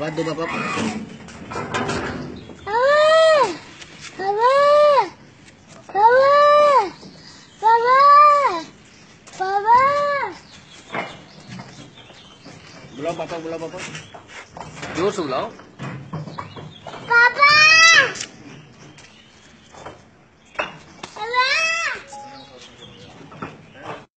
Aguante, bapak, Papá, papá, papá, papá, papá. Belum, bapak, belum, bapak, Jurus belum.